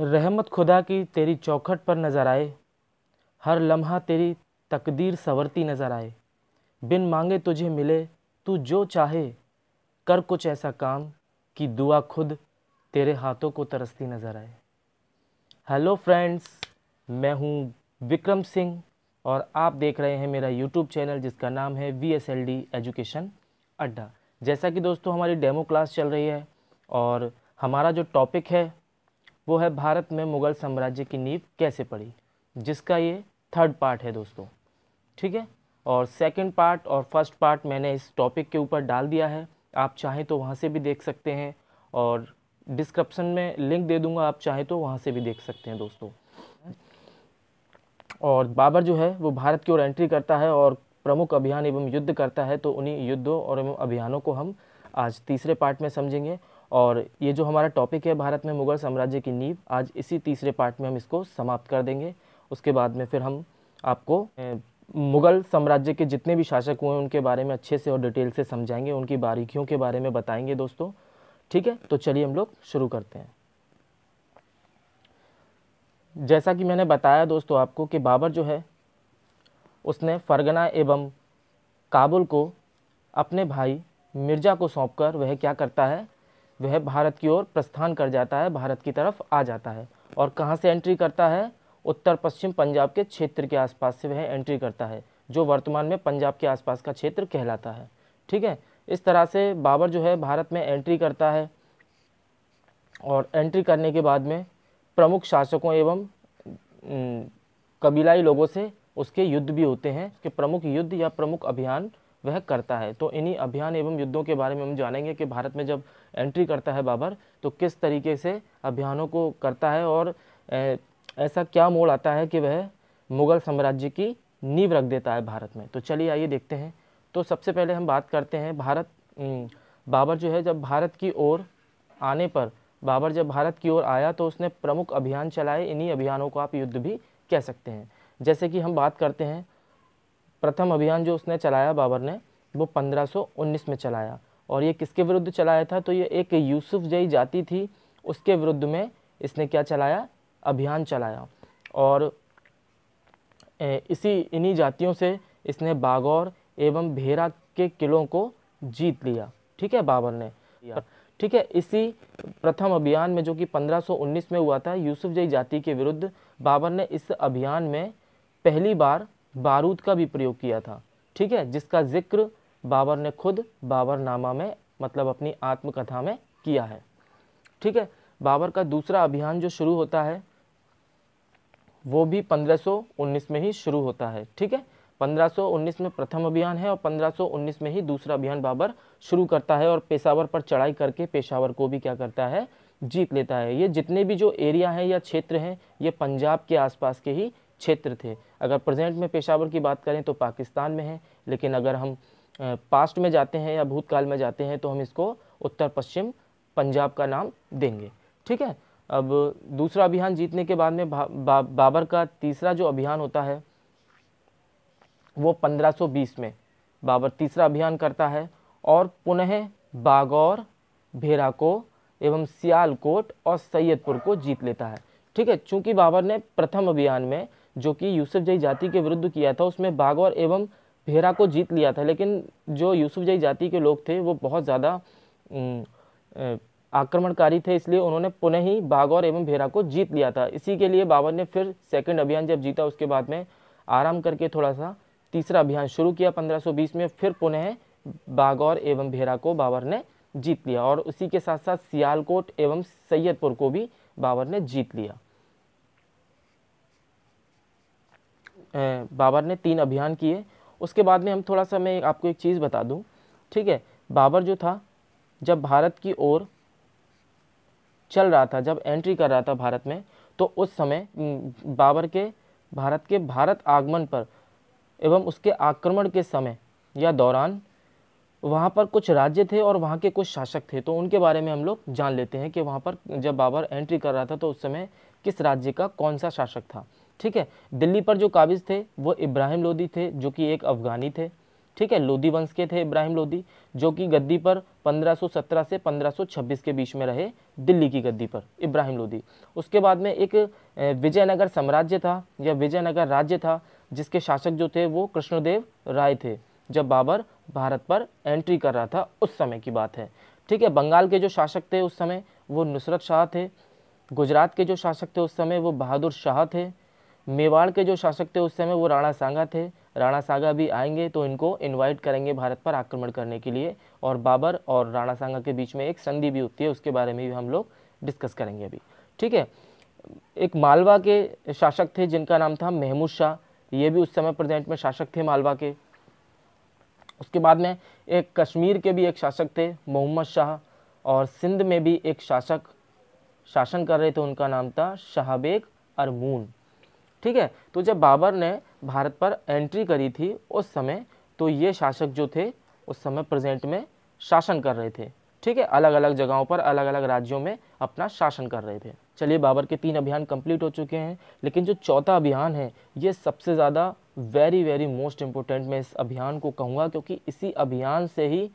रहमत खुदा की तेरी चौखट पर नज़र आए हर लम्हा तेरी तकदीर सवरती नज़र आए बिन मांगे तुझे मिले तू जो चाहे कर कुछ ऐसा काम कि दुआ खुद तेरे हाथों को तरसती नज़र आए हेलो फ्रेंड्स मैं हूं विक्रम सिंह और आप देख रहे हैं मेरा यूट्यूब चैनल जिसका नाम है V S L D education अड्डा जैसा कि दोस्तों हमारी डेमो क्लास चल रही है और हमारा जो टॉपिक है वो है भारत में मुग़ल साम्राज्य की नींव कैसे पड़ी जिसका ये थर्ड पार्ट है दोस्तों ठीक है और सेकंड पार्ट और फर्स्ट पार्ट मैंने इस टॉपिक के ऊपर डाल दिया है आप चाहें तो वहाँ से भी देख सकते हैं और डिस्क्रिप्शन में लिंक दे दूँगा आप चाहें तो वहाँ से भी देख सकते हैं दोस्तों और बाबर जो है वो भारत की ओर एंट्री करता है और प्रमुख अभियान एवं युद्ध करता है तो उन्हीं युद्धों और एवं अभियानों को हम आज तीसरे पार्ट में समझेंगे और ये जो हमारा टॉपिक है भारत में मुगल साम्राज्य की नींव आज इसी तीसरे पार्ट में हम इसको समाप्त कर देंगे उसके बाद में फिर हम आपको मुगल साम्राज्य के जितने भी शासक हुए उनके बारे में अच्छे से और डिटेल से समझाएंगे उनकी बारीकियों के बारे में बताएंगे दोस्तों ठीक है तो चलिए हम लोग शुरू करते हैं जैसा कि मैंने बताया दोस्तों आपको कि बाबर जो है उसने फरगना एवं काबुल को अपने भाई मिर्ज़ा को सौंपकर वह क्या करता है वह भारत की ओर प्रस्थान कर जाता है भारत की तरफ आ जाता है और कहाँ से एंट्री करता है उत्तर पश्चिम पंजाब के क्षेत्र के आसपास से वह एंट्री करता है जो वर्तमान में पंजाब के आसपास का क्षेत्र कहलाता है ठीक है इस तरह से बाबर जो है भारत में एंट्री करता है और एंट्री करने के बाद में प्रमुख शासकों एवं कबीलाई लोगों से उसके युद्ध भी होते हैं कि प्रमुख युद्ध या प्रमुख अभियान वह करता है तो इन्हीं अभियान एवं युद्धों के बारे में हम जानेंगे कि भारत में जब एंट्री करता है बाबर तो किस तरीके से अभियानों को करता है और ऐसा क्या मोड़ आता है कि वह मुग़ल साम्राज्य की नींव रख देता है भारत में तो चलिए आइए देखते हैं तो सबसे पहले हम बात करते हैं भारत बाबर जो है जब भारत की ओर आने पर बाबर जब भारत की ओर आया तो उसने प्रमुख अभियान चलाए इन्हीं अभियानों को आप युद्ध भी कह सकते हैं जैसे कि हम बात करते हैं प्रथम अभियान जो उसने चलाया बाबर ने वो 1519 में चलाया और ये किसके विरुद्ध चलाया था तो ये एक यूसुफ जई जाति थी उसके विरुद्ध में इसने क्या चलाया अभियान चलाया और इसी इन्हीं जातियों से इसने बागौर एवं भेरा के किलों को जीत लिया ठीक है बाबर ने ठीक है इसी प्रथम अभियान में जो कि 1519 में हुआ था यूसुफ जई जाति के विरुद्ध बाबर ने इस अभियान में पहली बार बारूद का भी प्रयोग किया था ठीक है जिसका जिक्र बाबर ने खुद बाबरनामा में मतलब अपनी आत्मकथा में किया है ठीक है बाबर का दूसरा अभियान जो शुरू होता है वो भी 1519 में ही शुरू होता है ठीक है 1519 में प्रथम अभियान है और 1519 में ही दूसरा अभियान बाबर शुरू करता है और पेशावर पर चढ़ाई करके पेशावर को भी क्या करता है जीत लेता है ये जितने भी जो एरिया हैं या क्षेत्र हैं ये पंजाब के आसपास के ही क्षेत्र थे अगर प्रेजेंट में पेशावर की बात करें तो पाकिस्तान में है लेकिन अगर हम पास्ट में जाते हैं या भूतकाल में जाते हैं तो हम इसको उत्तर पश्चिम पंजाब का नाम देंगे ठीक है अब दूसरा अभियान जीतने के बाद में बा, बा, बाबर का तीसरा जो अभियान होता है वो 1520 में बाबर तीसरा अभियान करता है और पुनः बागौर भेराको एवं सियालकोट और सैयदपुर को जीत लेता है ठीक है चूंकि बाबर ने प्रथम अभियान में जो कि यूसुफ जई जाति के विरुद्ध किया था उसमें बागौर एवं भेरा को जीत लिया था लेकिन जो यूसुफ जई जाति के लोग थे वो बहुत ज़्यादा आक्रमणकारी थे इसलिए उन्होंने पुनः ही बागौर एवं भेरा को जीत लिया था इसी के लिए बाबर ने फिर सेकंड अभियान जब जीता उसके बाद में आराम करके थोड़ा सा तीसरा अभियान शुरू किया 1520 में फिर पुनः बागौर एवं भेरा को बाबर ने जीत लिया और उसी के साथ साथ सियालकोट एवं सैयदपुर को भी बाबर ने जीत लिया बाबर ने तीन अभियान किए उसके बाद में हम थोड़ा सा मैं आपको एक चीज़ बता दूं ठीक है बाबर जो था जब भारत की ओर चल रहा था जब एंट्री कर रहा था भारत में तो उस समय बाबर के भारत के भारत आगमन पर एवं उसके आक्रमण के समय या दौरान वहाँ पर कुछ राज्य थे और वहाँ के कुछ शासक थे तो उनके बारे में हम लोग जान लेते हैं कि वहाँ पर जब बाबर एंट्री कर रहा था तो उस समय किस राज्य का कौन सा शासक था ठीक है दिल्ली पर जो काबिज थे वो इब्राहिम लोदी थे जो कि एक अफ़गानी थे ठीक है लोदी वंश के थे इब्राहिम लोदी जो कि गद्दी पर 1517 से 1526 के बीच में रहे दिल्ली की गद्दी पर इब्राहिम लोदी उसके बाद में एक विजयनगर साम्राज्य था या विजयनगर राज्य था जिसके शासक जो थे वो कृष्णदेव राय थे जब बाबर भारत पर एंट्री कर रहा था उस समय की बात है ठीक है बंगाल के जो शासक थे उस समय वो नुसरत शाह थे गुजरात के जो शासक थे उस समय वो बहादुर शाह थे मेवाड़ के जो शासक थे उस समय वो राणा सांगा थे राणा सांगा भी आएंगे तो इनको इनवाइट करेंगे भारत पर आक्रमण करने के लिए और बाबर और राणा सांगा के बीच में एक संधि भी होती है उसके बारे में भी हम लोग डिस्कस करेंगे अभी ठीक है एक मालवा के शासक थे जिनका नाम था महमूद शाह ये भी उस समय प्रेजेंट में शासक थे मालवा के उसके बाद में एक कश्मीर के भी एक शासक थे मोहम्मद शाह और सिंध में भी एक शासक शासन कर रहे थे उनका नाम था शाहबेग अरमून ठीक है तो जब बाबर ने भारत पर एंट्री करी थी उस समय तो ये शासक जो थे उस समय प्रेजेंट में शासन कर रहे थे ठीक है अलग अलग जगहों पर अलग अलग राज्यों में अपना शासन कर रहे थे चलिए बाबर के तीन अभियान कंप्लीट हो चुके हैं लेकिन जो चौथा अभियान है ये सबसे ज़्यादा वेरी वेरी मोस्ट इम्पोर्टेंट मैं इस अभियान को कहूँगा क्योंकि इसी अभियान से ही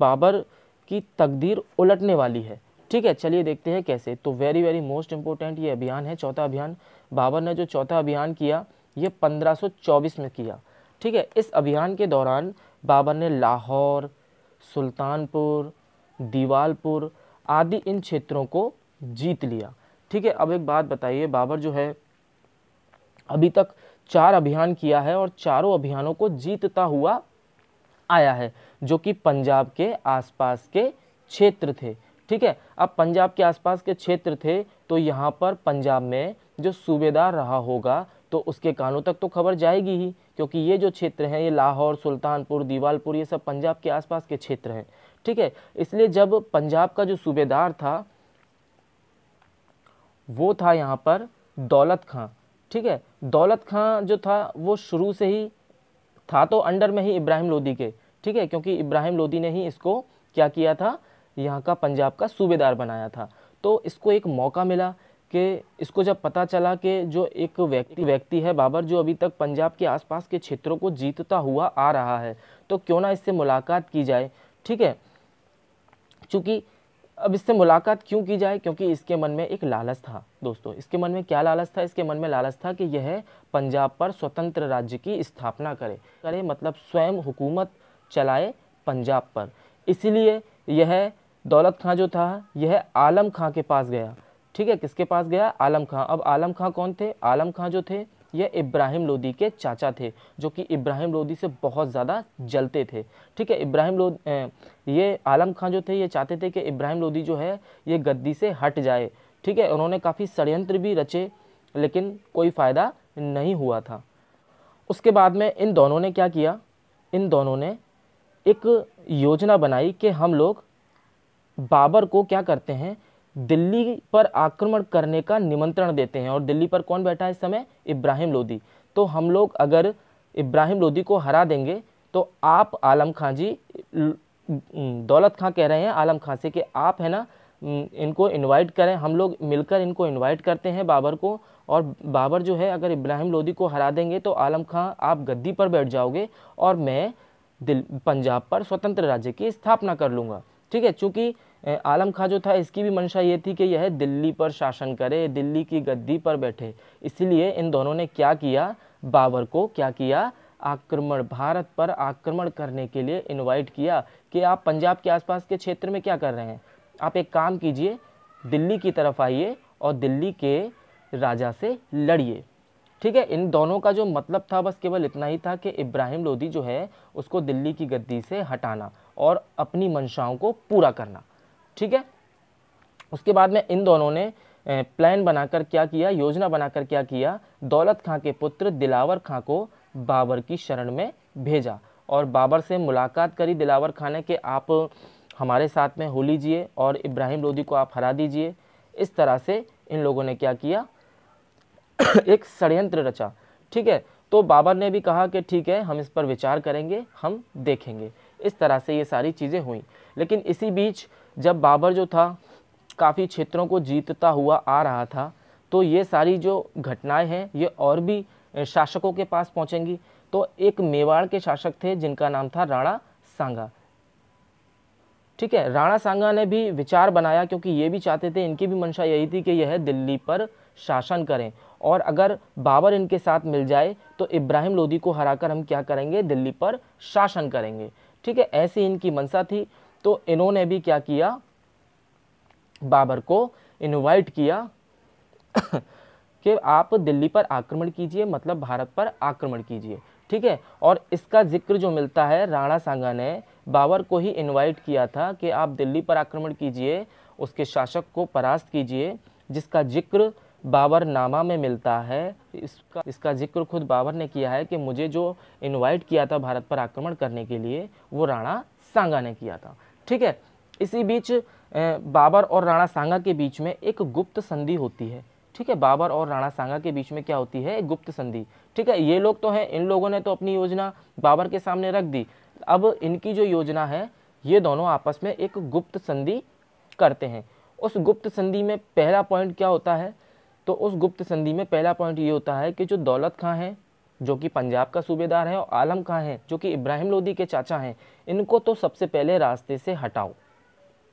बाबर की तकदीर उलटने वाली है ठीक है चलिए देखते हैं कैसे तो वेरी वेरी मोस्ट इंपॉर्टेंट ये अभियान है चौथा अभियान बाबर ने जो चौथा अभियान किया ये 1524 में किया ठीक है इस अभियान के दौरान बाबर ने लाहौर सुल्तानपुर दीवालपुर आदि इन क्षेत्रों को जीत लिया ठीक है अब एक बात बताइए बाबर जो है अभी तक चार अभियान किया है और चारों अभियानों को जीतता हुआ आया है जो कि पंजाब के आसपास के क्षेत्र थे ठीक है अब पंजाब के आसपास के क्षेत्र थे तो यहाँ पर पंजाब में जो सूबेदार रहा होगा तो उसके कानों तक तो खबर जाएगी ही क्योंकि ये जो क्षेत्र हैं ये लाहौर सुल्तानपुर दीवालपुर ये सब पंजाब के आसपास के क्षेत्र हैं ठीक है इसलिए जब पंजाब का जो सूबेदार था वो था यहाँ पर दौलत खां ठीक है दौलत खां जो था वो शुरू से ही था तो अंडर में ही इब्राहिम लोदी के ठीक है क्योंकि इब्राहिम लोदी ने ही इसको क्या किया था यहाँ का पंजाब का सूबेदार बनाया था तो इसको एक मौका मिला कि इसको जब पता चला कि जो एक व्यक्ति व्यक्ति है बाबर जो अभी तक पंजाब के आसपास के क्षेत्रों को जीतता हुआ आ रहा है तो क्यों ना इससे मुलाकात की जाए ठीक है चूँकि अब इससे मुलाकात क्यों की जाए क्योंकि इसके मन में एक लालच था दोस्तों इसके मन में क्या लालच था इसके मन में लालच था कि यह पंजाब पर स्वतंत्र राज्य की स्थापना करे करे मतलब स्वयं हुकूमत चलाए पंजाब पर इसलिए यह दौलत खां जो था यह आलम खां के पास गया ठीक है किसके पास गया आलम खां अब आलम खां कौन थे आलम खां जो थे यह इब्राहिम लोदी के चाचा थे जो कि इब्राहिम लोदी से बहुत ज़्यादा जलते थे ठीक है इब्राहिम लोद ये आलम खां जो थे ये चाहते थे कि इब्राहिम लोदी जो है ये गद्दी से हट जाए ठीक है उन्होंने काफ़ी षडयंत्र भी रचे लेकिन कोई फ़ायदा नहीं हुआ था उसके बाद में इन दोनों ने क्या किया इन दोनों ने एक योजना बनाई कि हम लोग बाबर को क्या करते हैं दिल्ली पर आक्रमण करने का निमंत्रण देते हैं और दिल्ली पर कौन बैठा है इस समय इब्राहिम लोदी तो हम लोग अगर इब्राहिम लोदी को हरा देंगे तो आप आलम खां जी दौलत खां कह रहे हैं आलम खां से कि आप है ना इनको इनवाइट करें हम लोग मिलकर इनको इनवाइट करते हैं बाबर को और बाबर जो है अगर इब्राहिम लोदी को हरा देंगे तो आलम खां आप गद्दी पर बैठ जाओगे और मैं दिल पंजाब पर स्वतंत्र राज्य की स्थापना कर लूँगा ठीक है चूँकि आलम खां जो था इसकी भी मंशा ये थी कि यह दिल्ली पर शासन करे दिल्ली की गद्दी पर बैठे इसलिए इन दोनों ने क्या किया बाबर को क्या किया आक्रमण भारत पर आक्रमण करने के लिए इनवाइट किया कि आप पंजाब के आसपास के क्षेत्र में क्या कर रहे हैं आप एक काम कीजिए दिल्ली की तरफ आइए और दिल्ली के राजा से लड़िए ठीक है इन दोनों का जो मतलब था बस केवल इतना ही था कि इब्राहिम लोधी जो है उसको दिल्ली की गद्दी से हटाना और अपनी मंशाओं को पूरा करना ठीक है उसके बाद में इन दोनों ने प्लान बनाकर क्या किया योजना बनाकर क्या किया दौलत खां के पुत्र दिलावर खां को बाबर की शरण में भेजा और बाबर से मुलाकात करी दिलावर खां ने कि आप हमारे साथ में हो लीजिए और इब्राहिम लोधी को आप हरा दीजिए इस तरह से इन लोगों ने क्या किया एक षडयंत्र रचा ठीक है तो बाबर ने भी कहा कि ठीक है हम इस पर विचार करेंगे हम देखेंगे इस तरह से ये सारी चीज़ें हुई लेकिन इसी बीच जब बाबर जो था काफ़ी क्षेत्रों को जीतता हुआ आ रहा था तो ये सारी जो घटनाएं हैं ये और भी शासकों के पास पहुंचेंगी तो एक मेवाड़ के शासक थे जिनका नाम था राणा सांगा ठीक है राणा सांगा ने भी विचार बनाया क्योंकि ये भी चाहते थे इनकी भी मंशा यही थी कि यह दिल्ली पर शासन करें और अगर बाबर इनके साथ मिल जाए तो इब्राहिम लोदी को हराकर हम क्या करेंगे दिल्ली पर शासन करेंगे ठीक है ऐसी इनकी मनसा थी तो इन्होंने भी क्या किया बाबर को इनवाइट किया कि आप दिल्ली पर आक्रमण कीजिए मतलब भारत पर आक्रमण कीजिए ठीक है और इसका जिक्र जो मिलता है राणा सांगा ने बाबर को ही इनवाइट किया था कि आप दिल्ली पर आक्रमण कीजिए उसके शासक को परास्त कीजिए जिसका जिक्र बाबरनामा में मिलता है इसका इसका जिक्र खुद बाबर ने किया है कि मुझे जो इनवाइट किया था भारत पर आक्रमण करने के लिए वो राणा सांगा ने किया था ठीक है इसी बीच बाबर और राणा सांगा के बीच में एक गुप्त संधि होती है ठीक है बाबर और राणा सांगा के बीच में क्या होती है एक गुप्त संधि ठीक है ये लोग तो हैं इन लोगों ने तो अपनी योजना बाबर के सामने रख दी अब इनकी जो योजना है ये दोनों आपस में एक गुप्त संधि करते हैं उस गुप्त संधि में पहला पॉइंट क्या होता है तो उस गुप्त संधि में पहला पॉइंट ये होता है कि जो दौलत खां हैं जो कि पंजाब का सूबेदार है और आलम खां हैं जो कि इब्राहिम लोदी के चाचा हैं इनको तो सबसे पहले रास्ते से हटाओ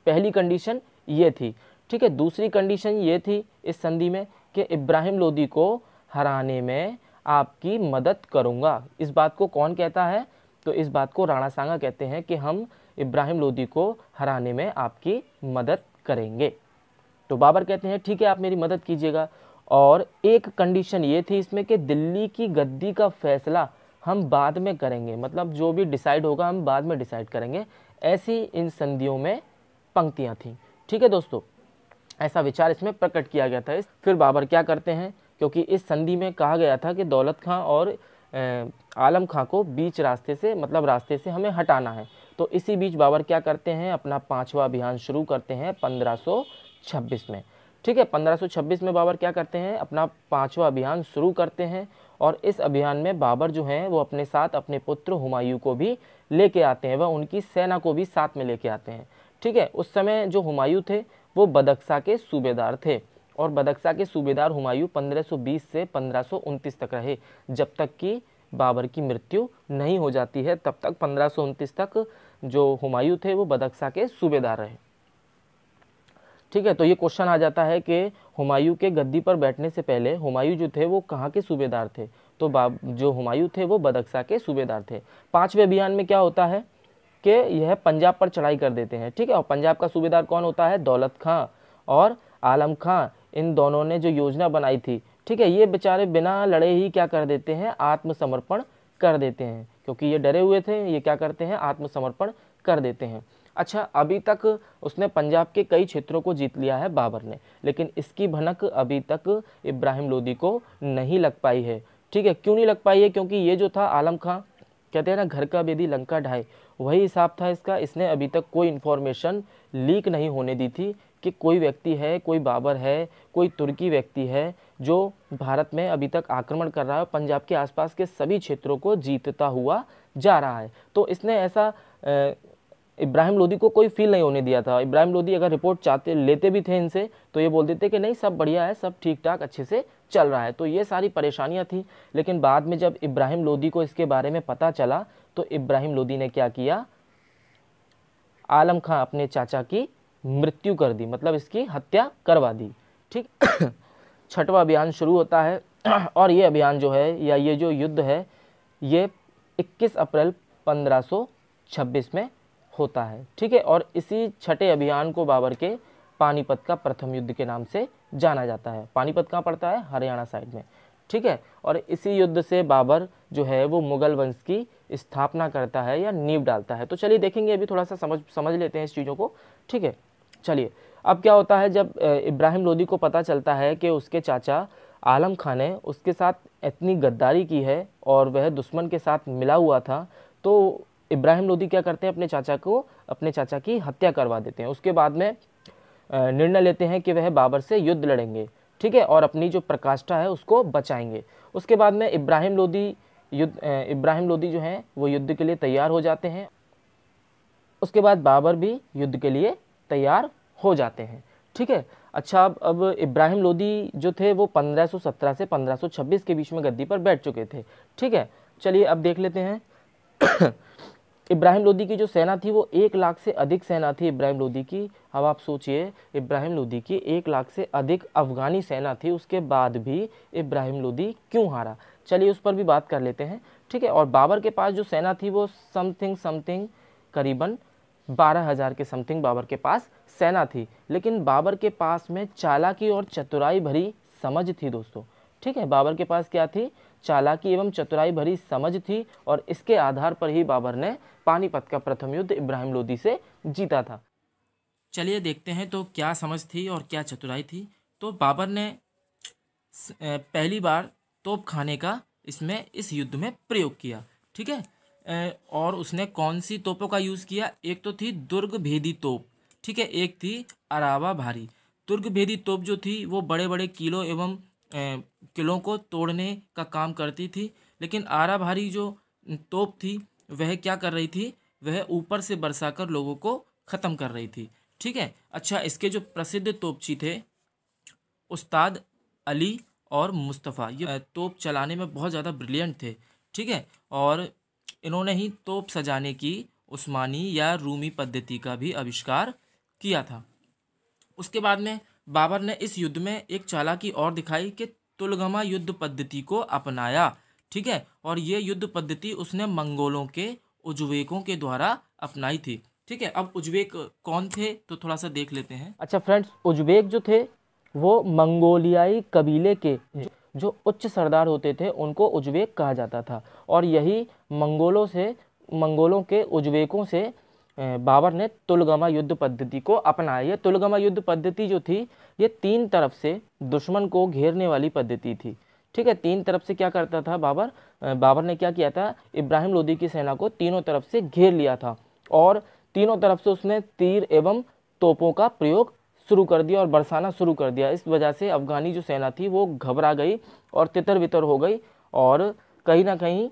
पहली कंडीशन ये थी ठीक है दूसरी कंडीशन ये थी इस संधि में कि इब्राहिम लोदी को हराने में आपकी मदद करूँगा इस बात को कौन कहता है तो इस बात को राणा सांगा कहते हैं कि हम इब्राहिम लोदी को हराने में आपकी मदद करेंगे तो बाबर कहते हैं ठीक है आप मेरी मदद कीजिएगा और एक कंडीशन ये थी इसमें कि दिल्ली की गद्दी का फैसला हम बाद में करेंगे मतलब जो भी डिसाइड होगा हम बाद में डिसाइड करेंगे ऐसी इन संधियों में पंक्तियाँ थीं ठीक है दोस्तों ऐसा विचार इसमें प्रकट किया गया था फिर बाबर क्या करते हैं क्योंकि इस संधि में कहा गया था कि दौलत खां और आलम खां को बीच रास्ते से मतलब रास्ते से हमें हटाना है तो इसी बीच बाबर क्या करते हैं अपना पांचवा अभियान शुरू करते हैं पंद्रह छब्बीस में ठीक है 1526 में बाबर क्या करते हैं अपना पांचवा अभियान शुरू करते हैं और इस अभियान में बाबर जो हैं वो अपने साथ अपने पुत्र हुमायूं को भी लेके आते हैं वह उनकी सेना को भी साथ में लेके आते हैं ठीक है उस समय जो हुमायूं थे वो बदक्सा के सूबेदार थे और बदक्सा के सूबेदार हुमायूं 1520 से 1529 तक रहे जब तक कि बाबर की मृत्यु नहीं हो जाती है तब तक पंद्रह तक जो हुमायूं थे वो बदक्सा के सूबेदार रहे ठीक है तो ये क्वेश्चन आ जाता है कि हुमायूं के गद्दी पर बैठने से पहले हुमायूं जो थे वो कहाँ के सूबेदार थे तो बाब जो हुमायूं थे वो बदक्सा के सूबेदार थे पाँचवें अभियान में क्या होता है कि यह पंजाब पर चढ़ाई कर देते हैं ठीक है और पंजाब का सूबेदार कौन होता है दौलत खां और आलम खां इन दोनों ने जो योजना बनाई थी ठीक है ये बेचारे बिना लड़े ही क्या कर देते हैं आत्मसमर्पण कर देते हैं क्योंकि ये डरे हुए थे ये क्या करते हैं आत्मसमर्पण कर देते हैं अच्छा अभी तक उसने पंजाब के कई क्षेत्रों को जीत लिया है बाबर ने लेकिन इसकी भनक अभी तक इब्राहिम लोदी को नहीं लग पाई है ठीक है क्यों नहीं लग पाई है क्योंकि ये जो था आलम खां कहते हैं ना घर का बेदी लंका ढाई वही हिसाब था इसका इसने अभी तक कोई इन्फॉर्मेशन लीक नहीं होने दी थी कि कोई व्यक्ति है कोई बाबर है कोई तुर्की व्यक्ति है जो भारत में अभी तक आक्रमण कर रहा है पंजाब के आसपास के सभी क्षेत्रों को जीतता हुआ जा रहा है तो इसने ऐसा इब्राहिम लोदी को कोई फील नहीं होने दिया था इब्राहिम लोदी अगर रिपोर्ट चाहते लेते भी थे इनसे तो ये बोल देते कि नहीं सब बढ़िया है सब ठीक ठाक अच्छे से चल रहा है तो ये सारी परेशानियां थी लेकिन बाद में जब इब्राहिम लोदी को इसके बारे में पता चला तो इब्राहिम लोदी ने क्या किया आलम खां अपने चाचा की मृत्यु कर दी मतलब इसकी हत्या करवा दी ठीक छठवा अभियान शुरू होता है और ये अभियान जो है या ये जो युद्ध है ये इक्कीस अप्रैल पंद्रह में होता है ठीक है और इसी छठे अभियान को बाबर के पानीपत का प्रथम युद्ध के नाम से जाना जाता है पानीपत कहाँ पड़ता है हरियाणा साइड में ठीक है और इसी युद्ध से बाबर जो है वो मुगल वंश की स्थापना करता है या नींव डालता है तो चलिए देखेंगे अभी थोड़ा सा समझ समझ लेते हैं इस चीज़ों को ठीक है चलिए अब क्या होता है जब इब्राहिम लोदी को पता चलता है कि उसके चाचा आलम खान ने उसके साथ इतनी गद्दारी की है और वह दुश्मन के साथ मिला हुआ था तो इब्राहिम लोदी क्या करते हैं अपने चाचा को अपने चाचा की हत्या करवा देते हैं उसके बाद में निर्णय लेते हैं कि वह बाबर से युद्ध लड़ेंगे ठीक है और अपनी जो प्रकाष्ठा है उसको बचाएंगे उसके बाद में इब्राहिम लोदी युद्ध इब्राहिम लोदी जो हैं वो युद्ध के लिए तैयार हो जाते हैं उसके बाद बाबर भी युद्ध के लिए तैयार हो जाते हैं ठीक है अच्छा अब अब इब्राहिम लोदी जो थे वो 1517 से 1526 के बीच में गद्दी पर बैठ चुके थे ठीक है चलिए अब देख लेते हैं इब्राहिम लोदी की जो सेना थी वो एक लाख से अधिक सेना थी इब्राहिम लोदी की अब आप सोचिए इब्राहिम लोदी की एक लाख से अधिक अफगानी सेना थी उसके बाद भी इब्राहिम लोदी क्यों हारा चलिए उस पर भी बात कर लेते हैं ठीक है और बाबर के पास जो सेना थी वो समथिंग समथिंग करीबन बारह हज़ार के समथिंग बाबर के पास सेना थी लेकिन बाबर के पास में चालाकी और चतुराई भरी समझ थी दोस्तों ठीक है बाबर के पास क्या थी चालाकी एवं चतुराई भरी समझ थी और इसके आधार पर ही बाबर ने पानीपत का प्रथम युद्ध इब्राहिम लोदी से जीता था चलिए देखते हैं तो क्या समझ थी और क्या चतुराई थी तो बाबर ने पहली बार तोप खाने का इसमें इस युद्ध में प्रयोग किया ठीक है और उसने कौन सी तोपों का यूज़ किया एक तो थी दुर्ग भेदी तोप ठीक है एक थी अरावा भारी दुर्ग भेदी तोप जो थी वो बड़े बड़े किलो एवं किलों को तोड़ने का काम करती थी लेकिन आरा भारी जो तोप थी वह क्या कर रही थी वह ऊपर से बरसा कर लोगों को ख़त्म कर रही थी ठीक है अच्छा इसके जो प्रसिद्ध तोपची थे उस्ताद अली और मुस्तफ़ा ये तोप चलाने में बहुत ज़्यादा ब्रिलियंट थे ठीक है और इन्होंने ही तोप सजाने की उस्मानी या रूमी पद्धति का भी आविष्कार किया था उसके बाद में बाबर ने इस युद्ध में एक चालाकी और दिखाई कि तुलगमा युद्ध पद्धति को अपनाया ठीक है और ये युद्ध पद्धति उसने मंगोलों के उज्वेकों के द्वारा अपनाई थी ठीक है अब उज्वेक कौन थे तो थोड़ा सा देख लेते हैं अच्छा फ्रेंड्स उज्वेक जो थे वो मंगोलियाई कबीले के जो उच्च सरदार होते थे उनको उज्वेक कहा जाता था और यही मंगोलों से मंगोलों के उज्वेकों से बाबर ने तुलगमा युद्ध पद्धति को अपनाया यह तुलगमा युद्ध पद्धति जो थी ये तीन तरफ से दुश्मन को घेरने वाली पद्धति थी ठीक है तीन तरफ से क्या करता था बाबर बाबर ने क्या किया था इब्राहिम लोदी की सेना को तीनों तरफ से घेर लिया था और तीनों तरफ से उसने तीर एवं तोपों का प्रयोग शुरू कर दिया और बरसाना शुरू कर दिया इस वजह से अफगानी जो सेना थी वो घबरा गई और तितर बितर हो गई और कहीं ना कहीं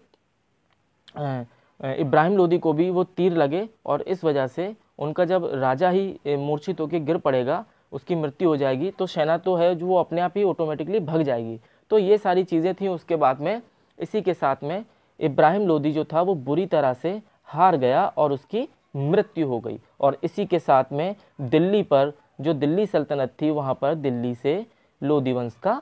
इब्राहिम लोदी को भी वो तीर लगे और इस वजह से उनका जब राजा ही मूर्छित होकर गिर पड़ेगा उसकी मृत्यु हो जाएगी तो सेना तो है जो वो अपने आप ही ऑटोमेटिकली भग जाएगी तो ये सारी चीज़ें थी उसके बाद में इसी के साथ में इब्राहिम लोदी जो था वो बुरी तरह से हार गया और उसकी मृत्यु हो गई और इसी के साथ में दिल्ली पर जो दिल्ली सल्तनत थी वहाँ पर दिल्ली से लोधी वंश का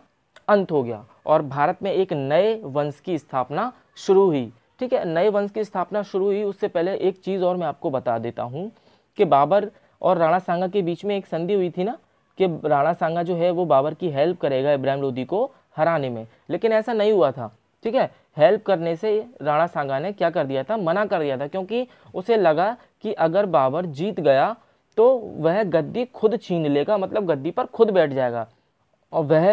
अंत हो गया और भारत में एक नए वंश की स्थापना शुरू हुई ठीक है नए वंश की स्थापना शुरू हुई उससे पहले एक चीज़ और मैं आपको बता देता हूँ कि बाबर और राणा सांगा के बीच में एक संधि हुई थी ना कि राणा सांगा जो है वो बाबर की हेल्प करेगा इब्राहिम लोधी को हराने में लेकिन ऐसा नहीं हुआ था ठीक है हेल्प करने से राणा सांगा ने क्या कर दिया था मना कर दिया था क्योंकि उसे लगा कि अगर बाबर जीत गया तो वह गद्दी खुद छीन लेगा मतलब गद्दी पर खुद बैठ जाएगा और वह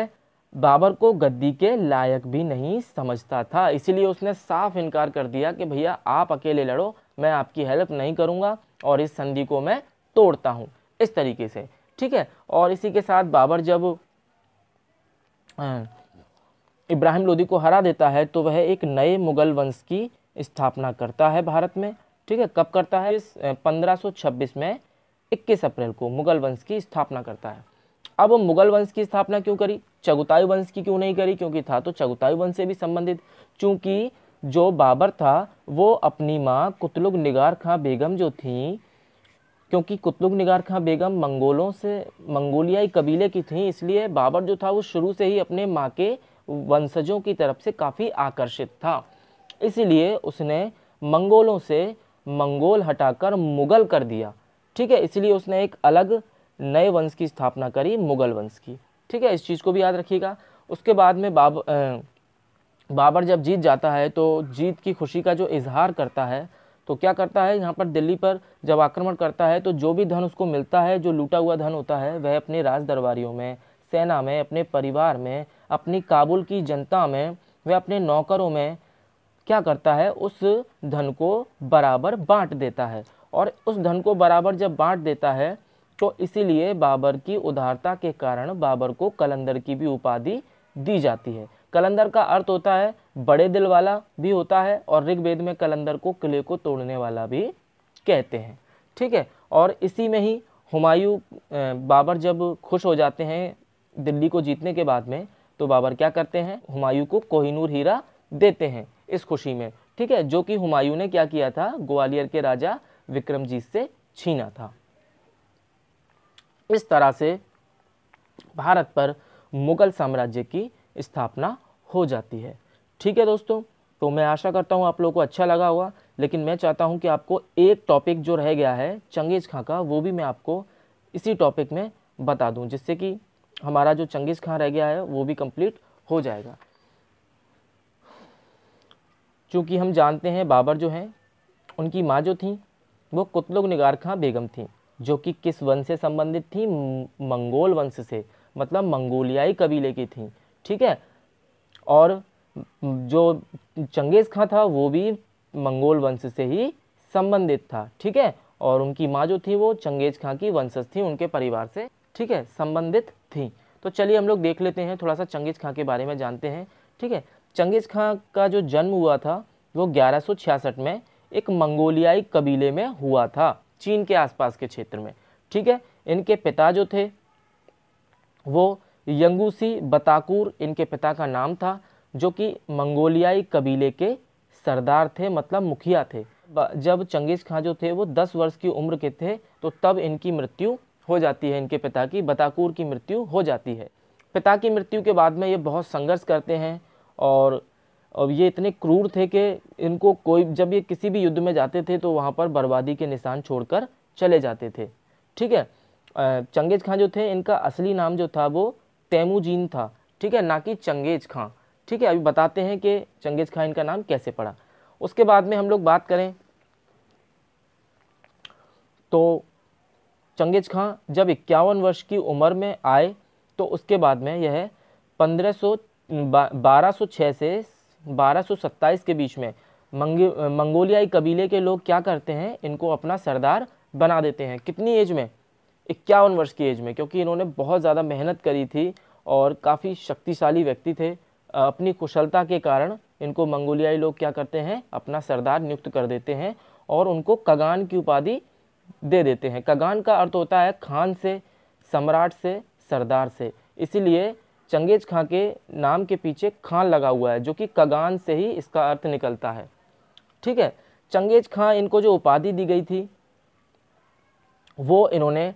बाबर को गद्दी के लायक भी नहीं समझता था इसीलिए उसने साफ इनकार कर दिया कि भैया आप अकेले लड़ो मैं आपकी हेल्प नहीं करूँगा और इस संधि को मैं तोड़ता हूँ इस तरीके से ठीक है और इसी के साथ बाबर जब इब्राहिम लोदी को हरा देता है तो वह एक नए मुग़ल वंश की स्थापना करता है भारत में ठीक है कब करता है इस 1526 में 21 अप्रैल को मुग़ल वंश की स्थापना करता है अब मुग़ल वंश की स्थापना क्यों करी चगुतायु वंश की क्यों नहीं करी क्योंकि था तो चगुतायु वंश से भी संबंधित चूँकि जो बाबर था वो अपनी माँ कुतलुग निगार खां बेगम जो थी क्योंकि कुतलुग निगार खां बेगम मंगोलों से मंगोलियाई कबीले की थी इसलिए बाबर जो था वो शुरू से ही अपने माँ के वंशजों की तरफ से काफ़ी आकर्षित था इसलिए उसने मंगोलों से मंगोल हटाकर मुगल कर दिया ठीक है इसलिए उसने एक अलग नए वंश की स्थापना करी मुगल वंश की ठीक है इस चीज़ को भी याद रखिएगा उसके बाद में बाब बाबर जब जीत जाता है तो जीत की खुशी का जो इजहार करता है तो क्या करता है यहाँ पर दिल्ली पर जब आक्रमण करता है तो जो भी धन उसको मिलता है जो लूटा हुआ धन होता है वह अपने राज दरबारियों में सेना में अपने परिवार में अपनी काबुल की जनता में वह अपने नौकरों में क्या करता है उस धन को बराबर बाँट देता है और उस धन को बराबर जब बाँट देता है तो इसीलिए बाबर की उदारता के कारण बाबर को कलंदर की भी उपाधि दी जाती है कलंदर का अर्थ होता है बड़े दिल वाला भी होता है और ऋग्वेद में कलंदर को किले को तोड़ने वाला भी कहते हैं ठीक है और इसी में ही हुमायूं बाबर जब खुश हो जाते हैं दिल्ली को जीतने के बाद में तो बाबर क्या करते हैं हुमायूं को कोहिनूर हीरा देते हैं इस खुशी में ठीक है जो कि हुमायूं ने क्या किया था ग्वालियर के राजा विक्रमजीत से छीना था इस तरह से भारत पर मुग़ल साम्राज्य की स्थापना हो जाती है ठीक है दोस्तों तो मैं आशा करता हूँ आप लोगों को अच्छा लगा होगा लेकिन मैं चाहता हूँ कि आपको एक टॉपिक जो रह गया है चंगेज़ खां का वो भी मैं आपको इसी टॉपिक में बता दूँ जिससे कि हमारा जो चंगेज़ खां रह गया है वो भी कंप्लीट हो जाएगा चूँकि हम जानते हैं बाबर जो हैं उनकी माँ जो थी वो कुतलुग निगार खां बेगम थी जो कि किस वंश से संबंधित थी मंगोल वंश से मतलब मंगोलियाई कबीले की थी ठीक है और जो चंगेज़ खां था वो भी मंगोल वंश से ही संबंधित था ठीक है और उनकी माँ जो थी वो चंगेज़ खां की वंशज थी उनके परिवार से ठीक है संबंधित थी तो चलिए हम लोग देख लेते हैं थोड़ा सा चंगेज़ खां के बारे में जानते हैं ठीक है चंगेज़ खां का जो जन्म हुआ था वो 1166 में एक मंगोलियाई कबीले में हुआ था चीन के आसपास के क्षेत्र में ठीक है इनके पिता जो थे वो यंगूसी बताकूर इनके पिता का नाम था जो कि मंगोलियाई कबीले के सरदार थे मतलब मुखिया थे जब चंगेज़ खां जो थे वो दस वर्ष की उम्र के थे तो तब इनकी मृत्यु हो जाती है इनके पिता की बताकूर की मृत्यु हो जाती है पिता की मृत्यु के बाद में ये बहुत संघर्ष करते हैं और और ये इतने क्रूर थे कि इनको कोई जब ये किसी भी युद्ध में जाते थे तो वहाँ पर बर्बादी के निशान छोड़कर चले जाते थे ठीक है चंगेज खां जो थे इनका असली नाम जो था वो तैमूजीन था ठीक है ना कि चंगेज खां ठीक है अभी बताते हैं कि चंगेज खां इनका नाम कैसे पड़ा उसके बाद में हम लोग बात करें तो चंगेज खां जब इक्यावन वर्ष की उम्र में आए तो उसके बाद में यह पंद्रह सौ बारह सौ छः से 1227 के बीच में मंगे मंगोलियाई कबीले के लोग क्या करते हैं इनको अपना सरदार बना देते हैं कितनी एज में इक्यावन वर्ष की एज में क्योंकि इन्होंने बहुत ज़्यादा मेहनत करी थी और काफ़ी शक्तिशाली व्यक्ति थे अपनी कुशलता के कारण इनको मंगोलियाई लोग क्या करते हैं अपना सरदार नियुक्त कर देते हैं और उनको कगान की उपाधि दे देते हैं कगान का अर्थ होता है खान से सम्राट से सरदार से इसीलिए चंगेज खां के नाम के पीछे खान लगा हुआ है जो कि कगान से ही इसका अर्थ निकलता है ठीक है चंगेज खां इनको जो उपाधि दी गई थी वो इन्होंने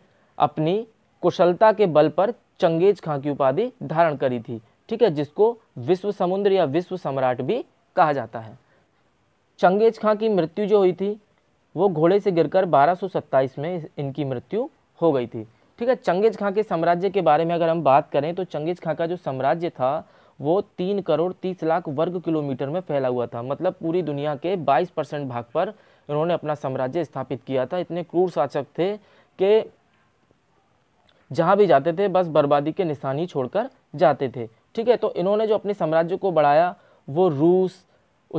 अपनी कुशलता के बल पर चंगेज खां की उपाधि धारण करी थी ठीक है जिसको विश्व समुद्र या विश्व सम्राट भी कहा जाता है चंगेज खां की मृत्यु जो हुई थी वो घोड़े से गिरकर बारह में इनकी मृत्यु हो गई थी ठीक है चंगेज खां के साम्राज्य के बारे में अगर हम बात करें तो चंगेज खां का जो साम्राज्य था वो तीन करोड़ तीस लाख वर्ग किलोमीटर में फैला हुआ था मतलब पूरी दुनिया के बाईस परसेंट भाग पर इन्होंने अपना साम्राज्य स्थापित किया था इतने क्रूर शासक थे कि जहाँ भी जाते थे बस बर्बादी के निशान ही छोड़कर जाते थे ठीक है तो इन्होंने जो अपने साम्राज्य को बढ़ाया वो रूस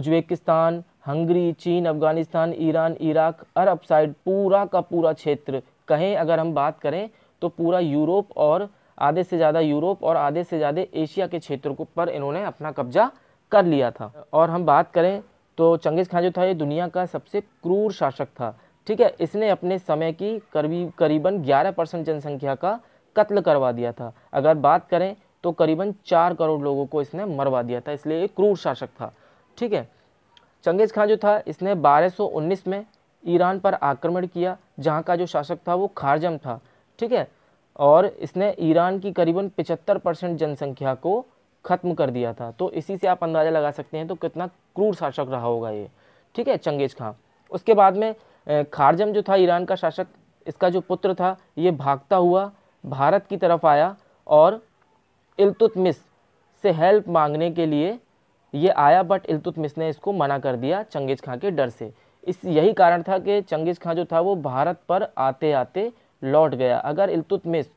उज्बेकिस्तान हंगरी चीन Afghanistan Iran Iraq Arab side पूरा का पूरा क्षेत्र कहें अगर हम बात करें तो पूरा यूरोप और आधे से ज़्यादा यूरोप और आधे से ज़्यादा एशिया के क्षेत्रों को पर इन्होंने अपना कब्जा कर लिया था और हम बात करें तो चंगेज़ खान जो था ये दुनिया का सबसे क्रूर शासक था ठीक है इसने अपने समय की करीब करीबन 11 परसेंट जनसंख्या का कत्ल करवा दिया था अगर बात करें तो करीबन चार करोड़ लोगों को इसने मरवा दिया था इसलिए एक क्रूर शासक था ठीक है चंगेज़ खान जो था इसने बारह में ईरान पर आक्रमण किया जहाँ का जो शासक था वो खारजम था ठीक है और इसने ईरान की करीबन 75 परसेंट जनसंख्या को ख़त्म कर दिया था तो इसी से आप अंदाज़ा लगा सकते हैं तो कितना क्रूर शासक रहा होगा ये ठीक है चंगेज खां उसके बाद में खारजम जो था ईरान का शासक इसका जो पुत्र था ये भागता हुआ भारत की तरफ आया और इल्तुतमिस से हेल्प मांगने के लिए ये आया बट इल्तुतमिस ने इसको मना कर दिया चंगेज़ खां के डर से इस यही कारण था कि चंगेज़ खां जो था वो भारत पर आते आते लौट गया अगर इलतुतमिस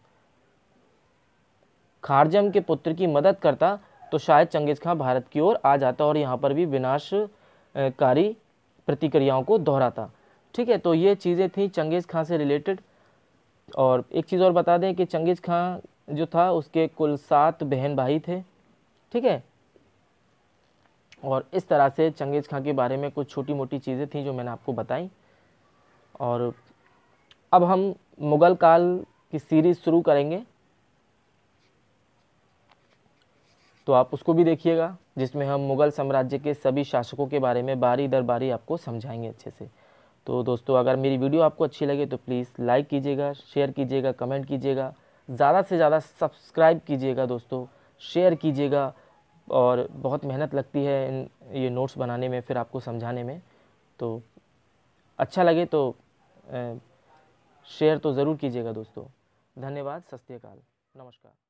खारजम के पुत्र की मदद करता तो शायद चंगेज़ खां भारत की ओर आ जाता और यहाँ पर भी विनाशकारी प्रतिक्रियाओं को दोहराता ठीक है तो ये चीज़ें थी चंगेज़ खां से रिलेटेड और एक चीज़ और बता दें कि चंगेज़ खां जो था उसके कुल सात बहन भाई थे ठीक है और इस तरह से चंगेज़ खां के बारे में कुछ छोटी मोटी चीज़ें थी जो मैंने आपको बताई और अब हम मुग़ल काल की सीरीज़ शुरू करेंगे तो आप उसको भी देखिएगा जिसमें हम मुग़ल साम्राज्य के सभी शासकों के बारे में बारी दर बारी आपको समझाएंगे अच्छे से तो दोस्तों अगर मेरी वीडियो आपको अच्छी लगे तो प्लीज़ लाइक कीजिएगा शेयर कीजिएगा कमेंट कीजिएगा ज़्यादा से ज़्यादा सब्सक्राइब कीजिएगा दोस्तों शेयर कीजिएगा और बहुत मेहनत लगती है इन ये नोट्स बनाने में फिर आपको समझाने में तो अच्छा लगे तो शेयर तो ज़रूर कीजिएगा दोस्तों धन्यवाद सत्यकाल नमस्कार